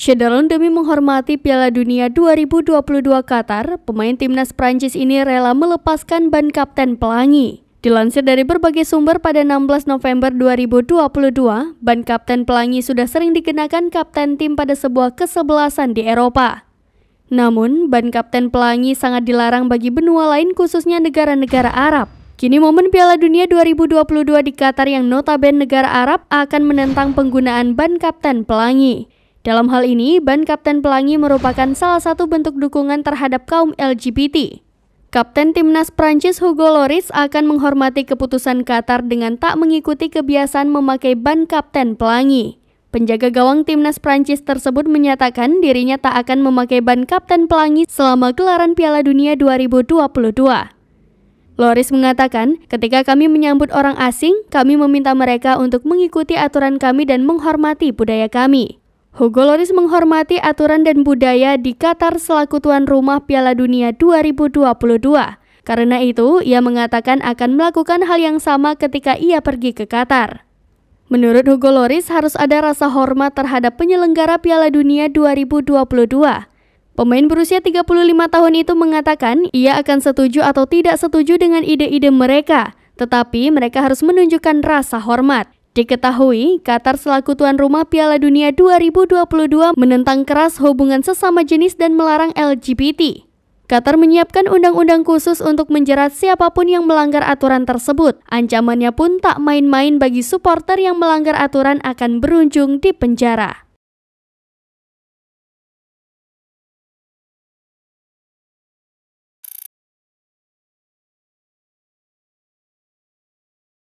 Shendelon demi menghormati Piala Dunia 2022 Qatar, pemain timnas Prancis ini rela melepaskan ban Kapten Pelangi. Dilansir dari berbagai sumber pada 16 November 2022, ban Kapten Pelangi sudah sering dikenakan kapten tim pada sebuah kesebelasan di Eropa. Namun, ban Kapten Pelangi sangat dilarang bagi benua lain khususnya negara-negara Arab. Kini momen Piala Dunia 2022 di Qatar yang notabene negara Arab akan menentang penggunaan ban Kapten Pelangi. Dalam hal ini, Ban Kapten Pelangi merupakan salah satu bentuk dukungan terhadap kaum LGBT. Kapten Timnas Prancis Hugo Loris akan menghormati keputusan Qatar dengan tak mengikuti kebiasaan memakai ban Kapten Pelangi. Penjaga gawang Timnas Prancis tersebut menyatakan dirinya tak akan memakai ban Kapten Pelangi selama gelaran Piala Dunia 2022. Loris mengatakan, ketika kami menyambut orang asing, kami meminta mereka untuk mengikuti aturan kami dan menghormati budaya kami. Hugo Loris menghormati aturan dan budaya di Qatar selaku tuan rumah Piala Dunia 2022. Karena itu, ia mengatakan akan melakukan hal yang sama ketika ia pergi ke Qatar. Menurut Hugo Loris, harus ada rasa hormat terhadap penyelenggara Piala Dunia 2022. Pemain berusia 35 tahun itu mengatakan ia akan setuju atau tidak setuju dengan ide-ide mereka, tetapi mereka harus menunjukkan rasa hormat. Diketahui, Qatar selaku tuan rumah Piala Dunia 2022 menentang keras hubungan sesama jenis dan melarang LGBT. Qatar menyiapkan undang-undang khusus untuk menjerat siapapun yang melanggar aturan tersebut. Ancamannya pun tak main-main bagi supporter yang melanggar aturan akan berunjung di penjara.